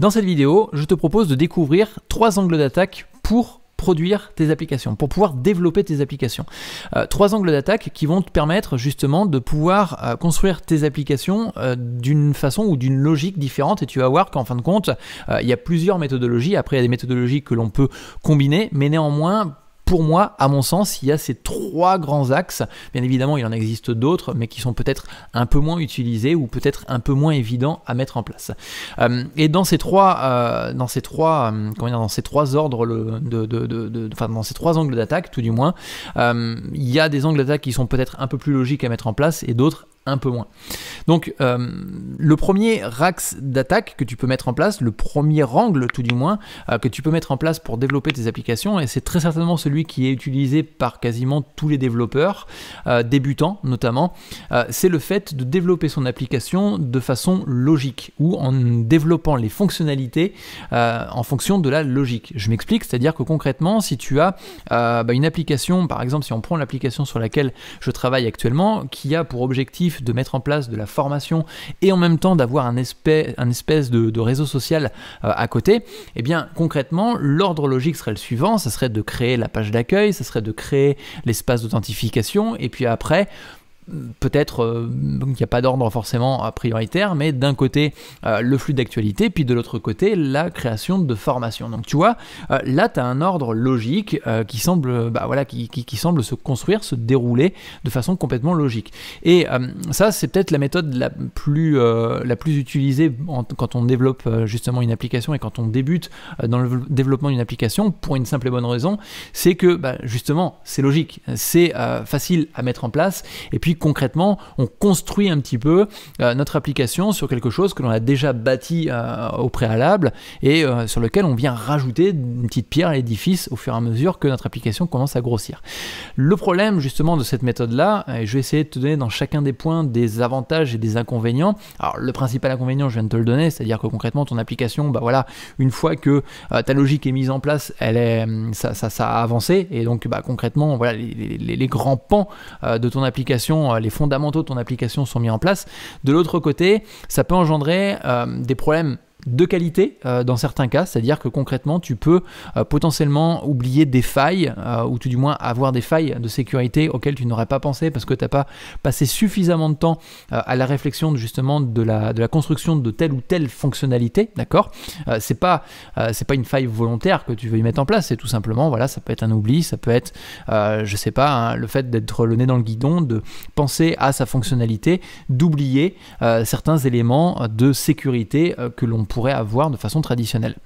Dans cette vidéo, je te propose de découvrir trois angles d'attaque pour produire tes applications, pour pouvoir développer tes applications. Euh, trois angles d'attaque qui vont te permettre justement de pouvoir euh, construire tes applications euh, d'une façon ou d'une logique différente et tu vas voir qu'en fin de compte, il y a plusieurs méthodologies. Après, il y a des méthodologies que l'on peut combiner, mais néanmoins, pour moi, à mon sens, il y a ces trois grands axes. Bien évidemment, il en existe d'autres, mais qui sont peut-être un peu moins utilisés ou peut-être un peu moins évidents à mettre en place. Euh, et dans ces trois, euh, dans ces trois, euh, dans ces trois ordres enfin, dans ces trois angles d'attaque, tout du moins, il y a des angles d'attaque qui sont peut-être un peu plus logiques à mettre en place et d'autres un peu moins. Donc euh, le premier rax d'attaque que tu peux mettre en place, le premier angle tout du moins, euh, que tu peux mettre en place pour développer tes applications, et c'est très certainement celui qui est utilisé par quasiment tous les développeurs, euh, débutants notamment, c'est le fait de développer son application de façon logique, ou en développant les fonctionnalités en fonction de la logique. Je m'explique, c'est-à-dire que concrètement, si tu as bah, une application, par exemple si on prend l'application sur laquelle je travaille actuellement, qui a pour objectif de mettre en place de la formation et en même temps d'avoir un espèce, espèce de, réseau social euh, à côté, et eh bien concrètement, l'ordre logique serait le suivant, ça serait de créer la page d'accueil, ça serait de créer l'espace d'authentification, et puis après, peut-être qu'il euh, n'y a pas d'ordre forcément prioritaire, mais d'un côté euh, le flux d'actualité, puis de l'autre côté la création de formation. Donc tu vois, euh, là tu as un ordre logique qui semble bah, voilà, qui, semble se construire, se dérouler de façon complètement logique. Et ça c'est peut-être la méthode la plus, la plus utilisée quand on développe justement une application et quand on débute dans le développement d'une application pour une simple et bonne raison, c'est que bah, justement c'est logique, c'est facile à mettre en place et puis concrètement, on construit un petit peu euh, notre application sur quelque chose que l'on a déjà bâti euh, au préalable et euh, sur lequel on vient rajouter une petite pierre à l'édifice au fur et à mesure que notre application commence à grossir. Le problème justement de cette méthode-là, et je vais essayer de te donner dans chacun des points des avantages et des inconvénients. Alors le principal inconvénient, je viens de te le donner, c'est-à-dire que concrètement ton application, bah voilà, une fois que ta logique est mise en place, elle est, ça, a avancé et donc bah, concrètement, voilà, les grands pans de ton application euh, les fondamentaux de ton application sont mis en place. De l'autre côté, ça peut engendrer euh, des problèmes de qualité euh, dans certains cas, c'est-à-dire que concrètement tu peux euh, potentiellement oublier des failles euh, ou tout du moins avoir des failles de sécurité auxquelles tu n'aurais pas pensé parce que tu n'as pas passé suffisamment de temps à la réflexion justement de la, construction de telle ou telle fonctionnalité, d'accord C'est pas c'est pas une faille volontaire que tu veux y mettre en place, c'est tout simplement voilà ça peut être un oubli, ça peut être je sais pas hein, le fait d'être le nez dans le guidon, de penser à sa fonctionnalité, d'oublier certains éléments de sécurité que l'on peut pourrait avoir de façon traditionnelle.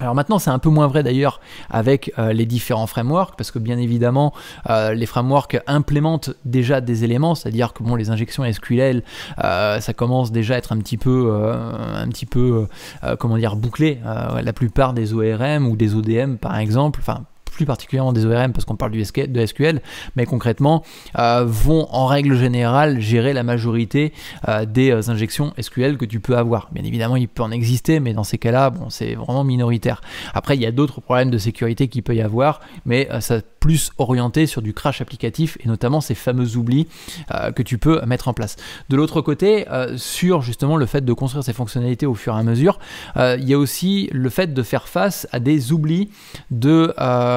Alors maintenant, c'est un peu moins vrai d'ailleurs avec euh, les différents frameworks, parce que bien évidemment, euh, les frameworks implémentent déjà des éléments, c'est-à-dire que bon, les injections SQL, euh, ça commence déjà à être un petit peu, un petit peu, comment dire, bouclé. la plupart des ORM ou des ODM, par exemple, enfin plus particulièrement des ORM parce qu'on parle de SQL, mais concrètement euh, vont en règle générale gérer la majorité euh, des euh, injections SQL que tu peux avoir. Bien évidemment, il peut en exister, mais dans ces cas-là, bon, c'est vraiment minoritaire. Après, il y a d'autres problèmes de sécurité qu'il peut y avoir, mais ça plus orienté sur du crash applicatif et notamment ces fameux oublis que tu peux mettre en place. De l'autre côté, sur justement le fait de construire ces fonctionnalités au fur et à mesure, il y a aussi le fait de faire face à des oublis de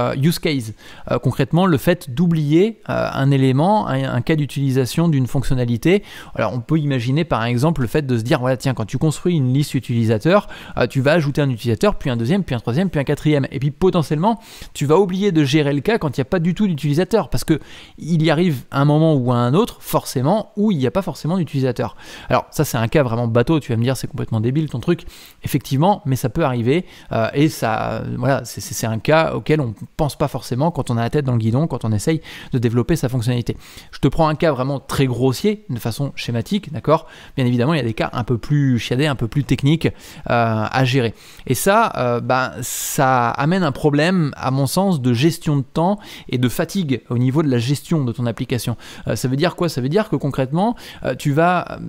euh, use case. Euh, concrètement, le fait d'oublier euh, un élément, un, cas d'utilisation d'une fonctionnalité. Alors, on peut imaginer par exemple le fait de se dire voilà, tiens, quand tu construis une liste utilisateur, tu vas ajouter un utilisateur, puis un deuxième, puis un troisième, puis un quatrième. Et puis potentiellement, tu vas oublier de gérer le cas quand il n'y a pas du tout d'utilisateur parce que il y arrive un moment ou un autre, forcément, où il n'y a pas forcément d'utilisateur. Alors, ça, c'est un cas vraiment bateau. Tu vas me dire c'est complètement débile ton truc. Effectivement, mais ça peut arriver et ça, voilà, c'est un cas auquel on pense pas forcément quand on a la tête dans le guidon, quand on essaye de développer sa fonctionnalité. Je te prends un cas vraiment très grossier, de façon schématique, d'accord Bien évidemment, il y a des cas un peu plus chiadés, un peu plus techniques euh, à gérer. Et ça, euh, ben, ça amène un problème, à mon sens, de gestion de temps et de fatigue au niveau de la gestion de ton application. Euh, ça veut dire quoi Ça veut dire que concrètement, tu vas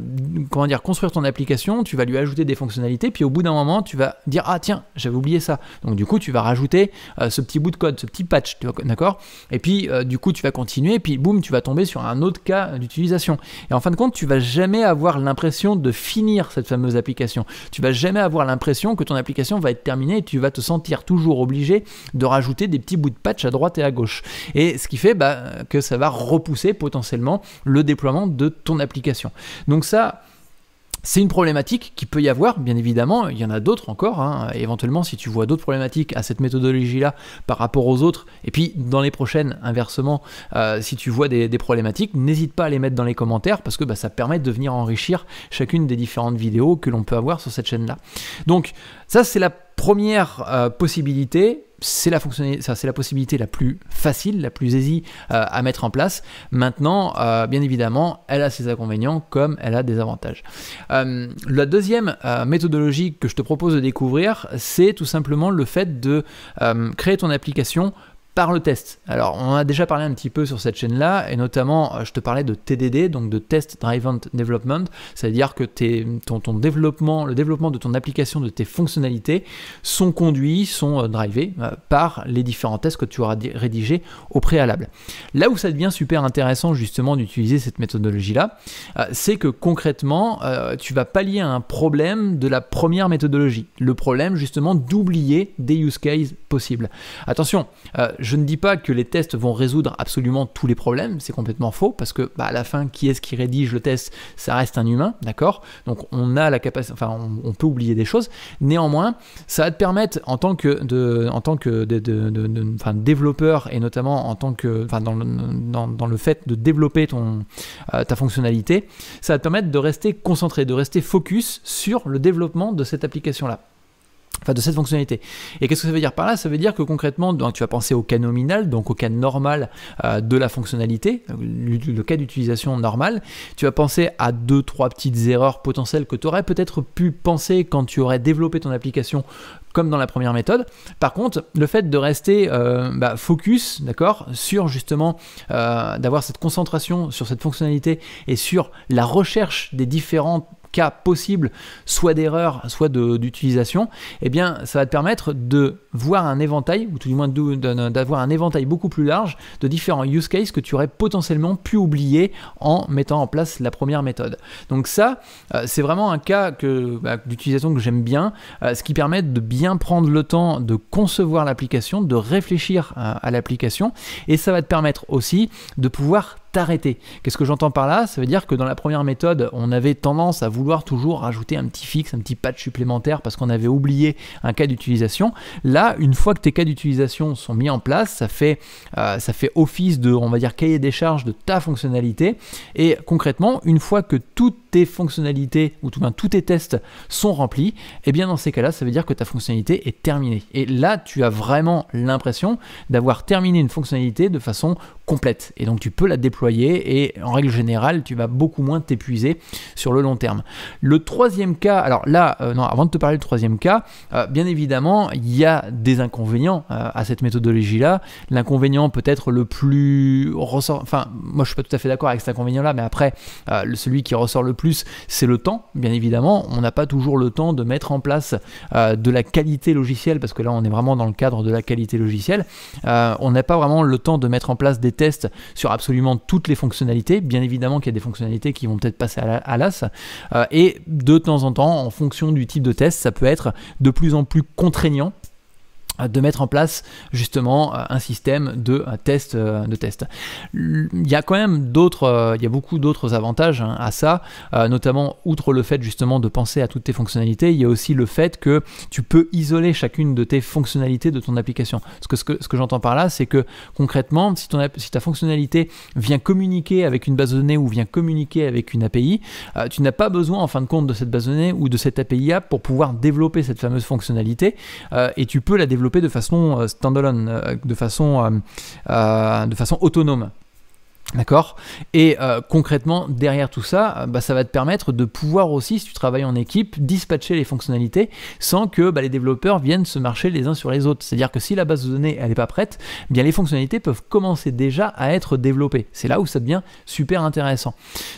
comment dire, construire ton application, tu vas lui ajouter des fonctionnalités, puis au bout d'un moment, tu vas dire Ah tiens, j'avais oublié ça. Donc du coup, tu vas rajouter ce petit bout de code ce petit patch, d'accord Et puis, euh, du coup, tu vas continuer, et puis boum, tu vas tomber sur un autre cas d'utilisation. Et en fin de compte, tu vas jamais avoir l'impression de finir cette fameuse application. Tu vas jamais avoir l'impression que ton application va être terminée, et tu vas te sentir toujours obligé de rajouter des petits bouts de patch à droite et à gauche. Et ce qui fait bah, que ça va repousser potentiellement le déploiement de ton application. Donc ça, c'est une problématique qui peut y avoir, bien évidemment, il y en a d'autres encore, hein. éventuellement si tu vois d'autres problématiques à cette méthodologie-là par rapport aux autres, et puis dans les prochaines, inversement, euh, si tu vois des, problématiques, n'hésite pas à les mettre dans les commentaires parce que bah, ça permet de venir enrichir chacune des différentes vidéos que l'on peut avoir sur cette chaîne-là. Donc ça c'est la première euh, possibilité, c'est la, c'est la possibilité la plus facile, la plus aisée euh, à mettre en place. Maintenant, euh, bien évidemment, elle a ses inconvénients comme elle a des avantages. Euh, la deuxième méthodologie que je te propose de découvrir, c'est tout simplement le fait de créer ton application le test. Alors, on a déjà parlé un petit peu sur cette chaîne-là, et notamment, euh, je te parlais de TDD, donc de Test Driven Development, c'est-à-dire que tes, ton, ton, développement, le développement de ton application, de tes fonctionnalités, sont conduits, sont euh, drivés euh, par les différents tests que tu auras rédigés au préalable. Là où ça devient super intéressant, justement, d'utiliser cette méthodologie-là, c'est que concrètement, tu vas pallier un problème de la première méthodologie, le problème, justement, d'oublier des use cases possibles. Attention, je je ne dis pas que les tests vont résoudre absolument tous les problèmes, c'est complètement faux, parce que bah, à la fin, qui est-ce qui rédige le test Ça reste un humain, d'accord Donc on a la capacité, enfin on, peut oublier des choses. Néanmoins, ça va te permettre en tant que, de, en tant que développeur et notamment en tant que, enfin, dans, le, fait de développer ton, euh, ta fonctionnalité, ça va te permettre de rester concentré, de rester focus sur le développement de cette application-là. Enfin, de cette fonctionnalité. Et qu'est-ce que ça veut dire par là Ça veut dire que concrètement, tu vas penser au cas nominal, donc au cas normal euh, de la fonctionnalité, euh, le, cas d'utilisation normal. Tu vas penser à deux, trois petites erreurs potentielles que tu aurais peut-être pu penser quand tu aurais développé ton application comme dans la première méthode. Par contre, le fait de rester euh, bah, focus, d'accord, sur justement d'avoir cette concentration sur cette fonctionnalité et sur la recherche des différentes possible soit d'erreur, soit d'utilisation, et eh bien ça va te permettre de voir un éventail, ou tout du moins d'avoir un éventail beaucoup plus large de différents use cases que tu aurais potentiellement pu oublier en mettant en place la première méthode. Donc ça, euh, c'est vraiment un cas que, bah, d'utilisation que j'aime bien, euh, ce qui permet de bien prendre le temps de concevoir l'application, de réfléchir à l'application, et ça va te permettre aussi de pouvoir t'arrêter. Qu'est-ce que j'entends par là Ça veut dire que dans la première méthode, on avait tendance à vouloir toujours rajouter un petit fixe, un petit patch supplémentaire parce qu'on avait oublié un cas d'utilisation. Là, une fois que tes cas d'utilisation sont mis en place, ça fait, euh, ça fait office de, on va dire, cahier des charges de ta fonctionnalité. Et concrètement, une fois que toutes tes fonctionnalités, ou tout tous tes tests sont remplis, et eh bien dans ces cas-là, ça veut dire que ta fonctionnalité est terminée. Et là, tu as vraiment l'impression d'avoir terminé une fonctionnalité de façon complète. Et donc tu peux la déployer et en règle générale, tu vas beaucoup moins t'épuiser sur le long terme. Le troisième cas, alors là, euh, non, avant de te parler du troisième cas, euh, bien évidemment, il y a des inconvénients euh, à cette méthodologie-là. L'inconvénient peut-être le plus ressort, enfin, moi je suis pas tout à fait d'accord avec cet inconvénient-là, mais après, celui qui ressort le plus, c'est le temps, bien évidemment. On n'a pas toujours le temps de mettre en place de la qualité logicielle, parce que là, on est vraiment dans le cadre de la qualité logicielle. on n'a pas vraiment le temps de mettre en place des tests sur absolument toutes les fonctionnalités. Bien évidemment qu'il y a des fonctionnalités qui vont peut-être passer à l'as. Euh, et de temps en temps, en fonction du type de test, ça peut être de plus en plus contraignant de mettre en place justement euh, un système de euh, test euh, de test. Il y a quand même d'autres il y a beaucoup d'autres avantages hein, à ça, notamment outre le fait justement de penser à toutes tes fonctionnalités, il y a aussi le fait que tu peux isoler chacune de tes fonctionnalités de ton application. Ce que, ce que, j'entends par là, c'est que concrètement, si, ton, si ta fonctionnalité vient communiquer avec une base de données ou vient communiquer avec une API, tu n'as pas besoin en fin de compte de cette base de données ou de cette API pour pouvoir développer cette fameuse fonctionnalité et tu peux la développer de façon euh, standalone, euh, euh, de façon autonome. D'accord Et euh, concrètement, derrière tout ça, euh, bah, ça va te permettre de pouvoir aussi, si tu travailles en équipe, dispatcher les fonctionnalités sans que bah, les développeurs viennent se marcher les uns sur les autres. C'est-à-dire que si la base de données elle n'est pas prête, eh bien les fonctionnalités peuvent commencer déjà à être développées. C'est là où ça devient super intéressant.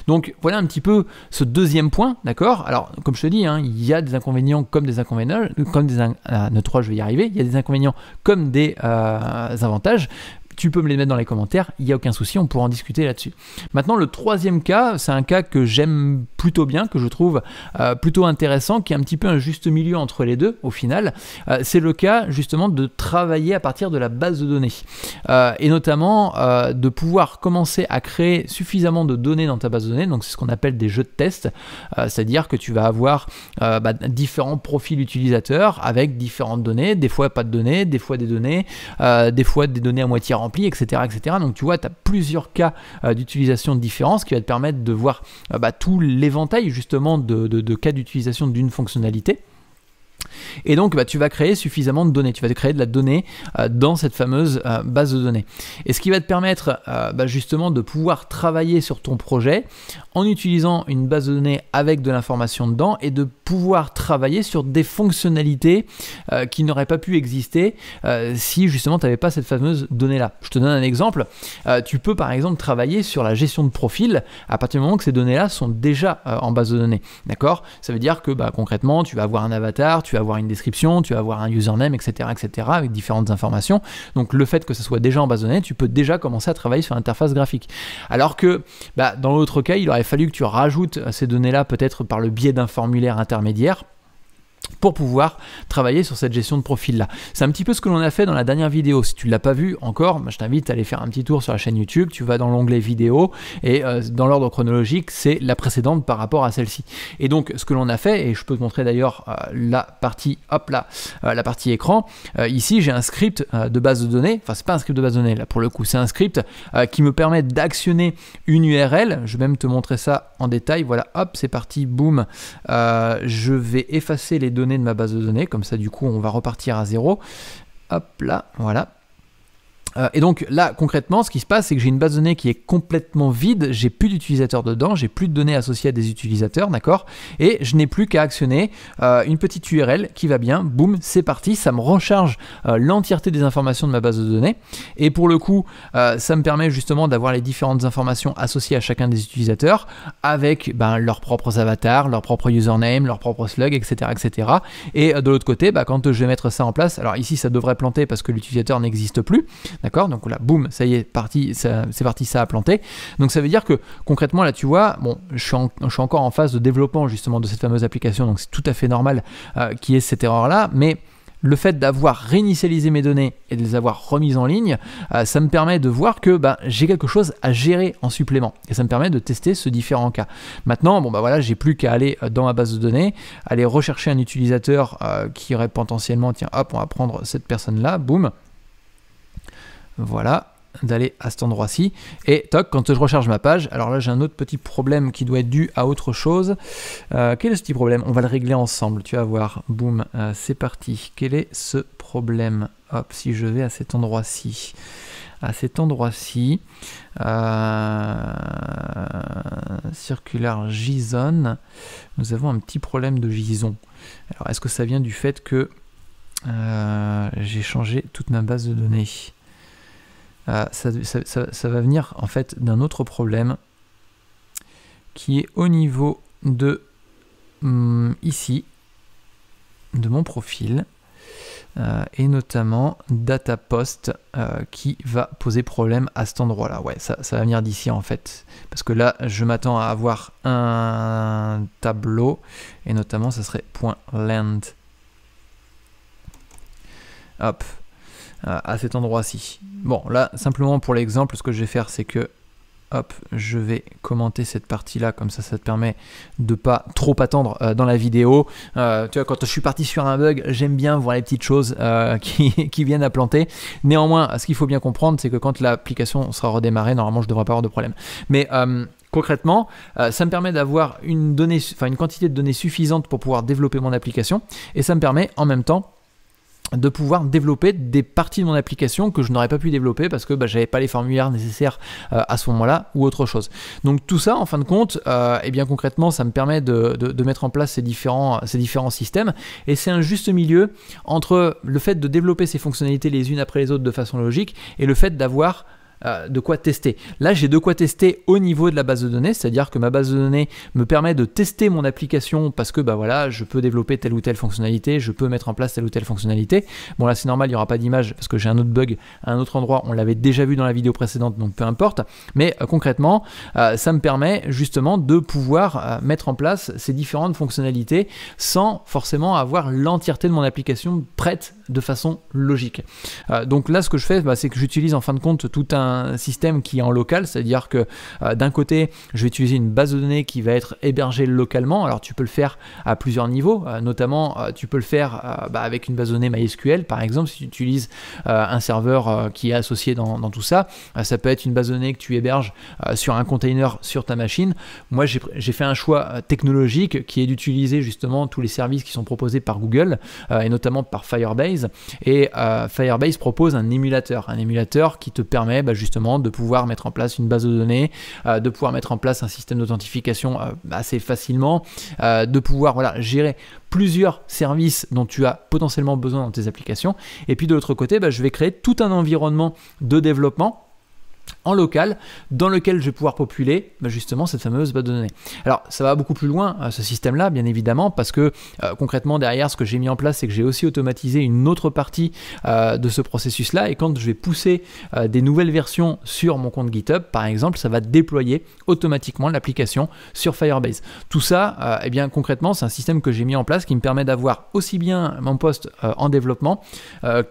Donc voilà un petit peu ce deuxième point, d'accord Alors comme je te dis, hein, il y a des inconvénients comme des inconvénients, euh, comme des in... je vais y arriver. Il y a des inconvénients comme des avantages tu peux me les mettre dans les commentaires, il n'y a aucun souci, on pourra en discuter là-dessus. Maintenant, le troisième cas, c'est un cas que j'aime plutôt bien, que je trouve euh, plutôt intéressant, qui est un petit peu un juste milieu entre les deux au final. Euh, c'est le cas justement de travailler à partir de la base de données euh, et notamment de pouvoir commencer à créer suffisamment de données dans ta base de données. Donc, c'est ce qu'on appelle des jeux de test, c'est-à-dire que tu vas avoir bah, différents profils utilisateurs avec différentes données, des fois pas de données, des fois des données, des fois des données à moitié remplies etc. Donc tu vois, tu as plusieurs cas euh, d'utilisation différents, ce qui va te permettre de voir euh, bah, tout l'éventail justement de cas d'utilisation d'une fonctionnalité. Et donc, bah, tu vas créer suffisamment de données. Tu vas créer de la donnée euh, dans cette fameuse euh, base de données. Et ce qui va te permettre euh, bah, justement de pouvoir travailler sur ton projet en utilisant une base de données avec de l'information dedans et de pouvoir travailler sur des fonctionnalités qui n'auraient pas pu exister si justement tu n'avais pas cette fameuse donnée-là. Je te donne un exemple. tu peux par exemple travailler sur la gestion de profil à partir du moment que ces données-là sont déjà en base de données. D'accord Ça veut dire que bah, concrètement, tu vas avoir un avatar, tu vas avoir une description, tu vas avoir un username, etc., etc., avec différentes informations. Donc le fait que ça soit déjà en base de données, tu peux déjà commencer à travailler sur l'interface graphique. Alors que bah, dans l'autre cas, il aurait fallu que tu rajoutes ces données-là peut-être par le biais d'un formulaire intermédiaire pour pouvoir travailler sur cette gestion de profil-là. C'est un petit peu ce que l'on a fait dans la dernière vidéo. Si tu ne l'as pas vu encore, je t'invite à aller faire un petit tour sur la chaîne YouTube. Tu vas dans l'onglet vidéo et euh, dans l'ordre chronologique, c'est la précédente par rapport à celle-ci. Et donc, ce que l'on a fait, et je peux te montrer d'ailleurs euh, la partie, hop là, euh, la partie écran. ici, j'ai un script de base de données. Enfin, c'est pas un script de base de données là pour le coup, c'est un script qui me permet d'actionner une URL. Je vais même te montrer ça en détail. Voilà, hop, c'est parti, boum. je vais effacer les données de ma base de données, comme ça du coup on va repartir à zéro. Hop là, voilà. Euh, et donc là, concrètement, ce qui se passe, c'est que j'ai une base de données qui est complètement vide, j'ai plus d'utilisateurs dedans, j'ai plus de données associées à des utilisateurs, d'accord Et je n'ai plus qu'à actionner euh, une petite URL qui va bien, boum, c'est parti, ça me recharge euh, l'entièreté des informations de ma base de données. Et pour le coup, ça me permet justement d'avoir les différentes informations associées à chacun des utilisateurs avec ben, leurs propres avatars, leurs propres username, leurs propres slug, etc. etc. Et de l'autre côté, ben, quand je vais mettre ça en place, alors ici ça devrait planter parce que l'utilisateur n'existe plus. D'accord Donc là, boum, ça y est, parti, c'est parti, ça a planté. Donc ça veut dire que concrètement, là, tu vois, bon, je suis, encore en phase de développement justement de cette fameuse application, donc c'est tout à fait normal qui euh, qu'il y ait cette erreur-là, mais le fait d'avoir réinitialisé mes données et de les avoir remises en ligne, euh, ça me permet de voir que ben, j'ai quelque chose à gérer en supplément. Et ça me permet de tester ce différent cas. Maintenant, bon bah voilà, j'ai plus qu'à aller euh, dans ma base de données, aller rechercher un utilisateur qui aurait potentiellement, tiens, hop, on va prendre cette personne-là, boum, voilà, d'aller à cet endroit-ci. Et toc, quand je recharge ma page, alors là j'ai un autre petit problème qui doit être dû à autre chose. Euh, quel est ce petit problème On va le régler ensemble, tu vas voir. Boum, euh, c'est parti. Quel est ce problème Hop, si je vais à cet endroit-ci. À cet endroit-ci, euh, circular JSON, nous avons un petit problème de JSON. Alors, est-ce que ça vient du fait que euh, j'ai changé toute ma base de données ah, ça, va venir en fait d'un autre problème qui est au niveau de hmm, ici, de mon profil, euh, et notamment data post euh, qui va poser problème à cet endroit là ouais ça, va venir d'ici en fait parce que là je m'attends à avoir un tableau et notamment ça serait point land hop à cet endroit-ci. Bon, là, simplement pour l'exemple, ce que je vais faire, c'est que hop, je vais commenter cette partie-là, comme ça, ça te permet de pas trop attendre euh, dans la vidéo. Euh, tu vois, quand je suis parti sur un bug, j'aime bien voir les petites choses euh, qui, viennent à planter. Néanmoins, ce qu'il faut bien comprendre, c'est que quand l'application sera redémarrée, normalement, je ne devrais pas avoir de problème. Mais Concrètement, ça me permet d'avoir une, donnée, une quantité de données suffisante pour pouvoir développer mon application et ça me permet en même temps de pouvoir développer des parties de mon application que je n'aurais pas pu développer parce que je bah, j'avais pas les formulaires nécessaires euh, à ce moment-là ou autre chose. Donc tout ça, en fin de compte, et euh, eh bien concrètement, ça me permet de, mettre en place ces différents, ces différents systèmes et c'est un juste milieu entre le fait de développer ces fonctionnalités les unes après les autres de façon logique et le fait d'avoir euh, de quoi tester. Là, j'ai de quoi tester au niveau de la base de données, c'est-à-dire que ma base de données me permet de tester mon application parce que bah voilà, je peux développer telle ou telle fonctionnalité, je peux mettre en place telle ou telle fonctionnalité. Bon là, c'est normal, il n'y aura pas d'image parce que j'ai un autre bug à un autre endroit, on l'avait déjà vu dans la vidéo précédente, donc peu importe. Mais euh, concrètement, euh, ça me permet justement de pouvoir mettre en place ces différentes fonctionnalités sans forcément avoir l'entièreté de mon application prête de façon logique. Euh, donc là, ce que je fais, bah, c'est que j'utilise en fin de compte tout un système qui est en local, c'est-à-dire que euh, d'un côté, je vais utiliser une base de données qui va être hébergée localement. Alors tu peux le faire à plusieurs niveaux, euh, notamment tu peux le faire bah, avec une base de données MySQL, par exemple, si tu utilises un serveur qui est associé dans tout ça. ça peut être une base de données que tu héberges sur un container sur ta machine. Moi, j'ai fait un choix technologique qui est d'utiliser justement tous les services qui sont proposés par Google et notamment par Firebase et euh, Firebase propose un émulateur, un émulateur qui te permet bah, justement de pouvoir mettre en place une base de données, euh, de pouvoir mettre en place un système d'authentification euh, assez facilement, de pouvoir gérer plusieurs services dont tu as potentiellement besoin dans tes applications. Et puis de l'autre côté, bah, je vais créer tout un environnement de développement en local dans lequel je vais pouvoir populer bah, justement cette fameuse base de données. Alors ça va beaucoup plus loin euh, ce système là bien évidemment parce que euh, concrètement derrière ce que j'ai mis en place c'est que j'ai aussi automatisé une autre partie euh, de ce processus là et quand je vais pousser des nouvelles versions sur mon compte GitHub par exemple ça va déployer automatiquement l'application sur Firebase. Tout ça et eh bien concrètement c'est un système que j'ai mis en place qui me permet d'avoir aussi bien mon poste en développement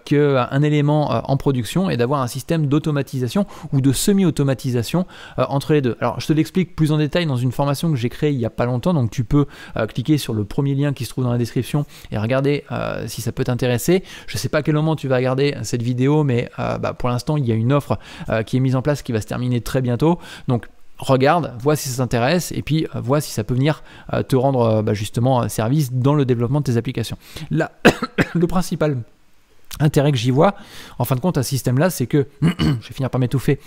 qu'un élément en production et d'avoir un système d'automatisation ou de semi-automatisation euh, entre les deux. Alors je te l'explique plus en détail dans une formation que j'ai créée il n'y a pas longtemps, donc tu peux euh, cliquer sur le premier lien qui se trouve dans la description et regarder euh, si ça peut t'intéresser. Je ne sais pas à quel moment tu vas regarder cette vidéo, mais bah, pour l'instant il y a une offre qui est mise en place qui va se terminer très bientôt. Donc regarde, vois si ça t'intéresse et puis vois si ça peut venir te rendre bah, justement service dans le développement de tes applications. Là, le principal intérêt que j'y vois, en fin de compte, un système-là, c'est que, je vais finir par m'étouffer,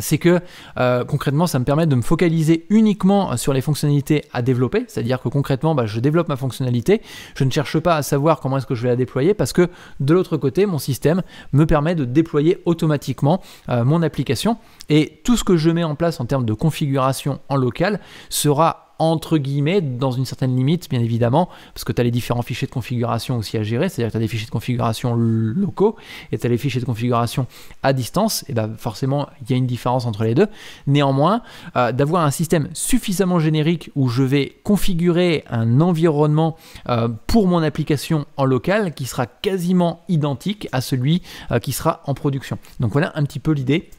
c'est que euh, concrètement ça me permet de me focaliser uniquement sur les fonctionnalités à développer, c'est-à-dire que concrètement bah, je développe ma fonctionnalité, je ne cherche pas à savoir comment est-ce que je vais la déployer parce que de l'autre côté mon système me permet de déployer automatiquement euh, mon application et tout ce que je mets en place en termes de configuration en local sera entre guillemets, dans une certaine limite, bien évidemment, parce que tu as les différents fichiers de configuration aussi à gérer, c'est-à-dire que tu as des fichiers de configuration locaux et tu as les fichiers de configuration à distance, et bah, forcément, il y a une différence entre les deux. Néanmoins, euh, d'avoir un système suffisamment générique où je vais configurer un environnement euh, pour mon application en local qui sera quasiment identique à celui euh, qui sera en production. Donc voilà un petit peu l'idée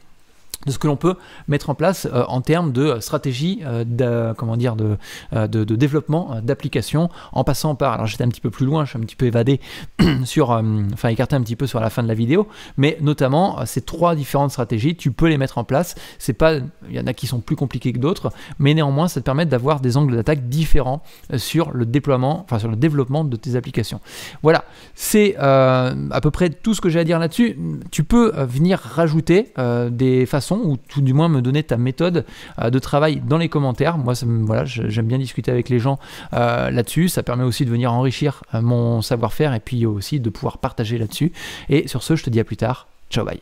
de ce que l'on peut mettre en place euh, en termes de stratégie euh, de, comment dire, de, euh, développement d'applications en passant par, alors j'étais un petit peu plus loin, je suis un petit peu évadé sur, enfin écarté un petit peu sur la fin de la vidéo, mais notamment ces trois différentes stratégies, tu peux les mettre en place, c'est pas, il y en a qui sont plus compliqués que d'autres, mais néanmoins ça te permet d'avoir des angles d'attaque différents sur le déploiement, enfin sur le développement de tes applications. Voilà, c'est à peu près tout ce que j'ai à dire là-dessus, tu peux venir rajouter des façons ou tout du moins me donner ta méthode euh, de travail dans les commentaires. Moi, voilà, j'aime bien discuter avec les gens euh, là-dessus. Ça permet aussi de venir enrichir euh, mon savoir-faire et puis aussi de pouvoir partager là-dessus. Et sur ce, je te dis à plus tard. Ciao, bye.